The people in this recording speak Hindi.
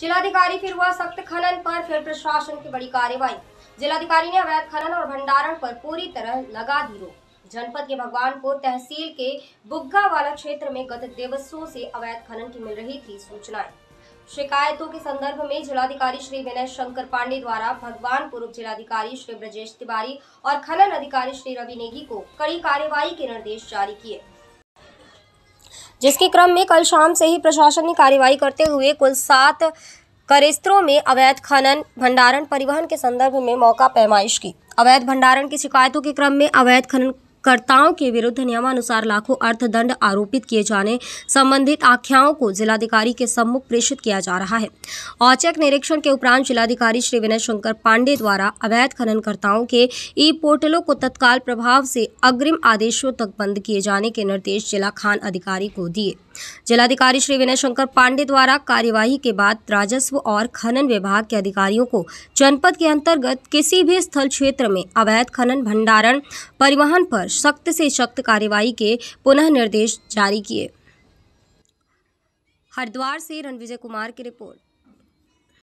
जिलाधिकारी फिर हुआ सख्त खनन पर फिर प्रशासन की बड़ी कार्यवाही जिलाधिकारी ने अवैध खनन और भंडारण पर पूरी तरह लगा दी रोक जनपद के भगवानपुर तहसील के बुग्गा वाला क्षेत्र में गत दिवसों से अवैध खनन की मिल रही थी सूचनाएं शिकायतों के संदर्भ में जिलाधिकारी श्री विनय शंकर पांडे द्वारा भगवानपुर उप जिलाधिकारी श्री ब्रजेश तिवारी और खनन अधिकारी श्री रवि नेगी को कड़ी कार्यवाही के निर्देश जारी किए जिसके क्रम में कल शाम से ही प्रशासन ने कार्यवाही करते हुए कुल सात करेस्त्रों में अवैध खनन भंडारण परिवहन के संदर्भ में मौका पैमाइश की अवैध भंडारण की शिकायतों के क्रम में अवैध खनन कर्ताओं के विरुद्ध नियमानुसार लाखों अर्थदंड आरोपित किए जाने संबंधित आख्याओं को जिलाधिकारी के सम्मुख प्रेषित किया जा रहा है औचक निरीक्षण के उपरांत जिलाधिकारी श्री विनय शंकर पांडे द्वारा अवैध खननकर्ताओं के ई पोर्टलों को तत्काल प्रभाव से अग्रिम आदेशों तक बंद किए जाने के निर्देश जिला खान अधिकारी को दिए जिलाधिकारी श्री विनय शंकर पांडे द्वारा कार्यवाही के बाद राजस्व और खनन विभाग के अधिकारियों को जनपद के अंतर्गत किसी भी स्थल क्षेत्र में अवैध खनन भंडारण परिवहन पर सख्त से सख्त कार्यवाही के पुनः निर्देश जारी किए हरिद्वार से रणविजय कुमार की रिपोर्ट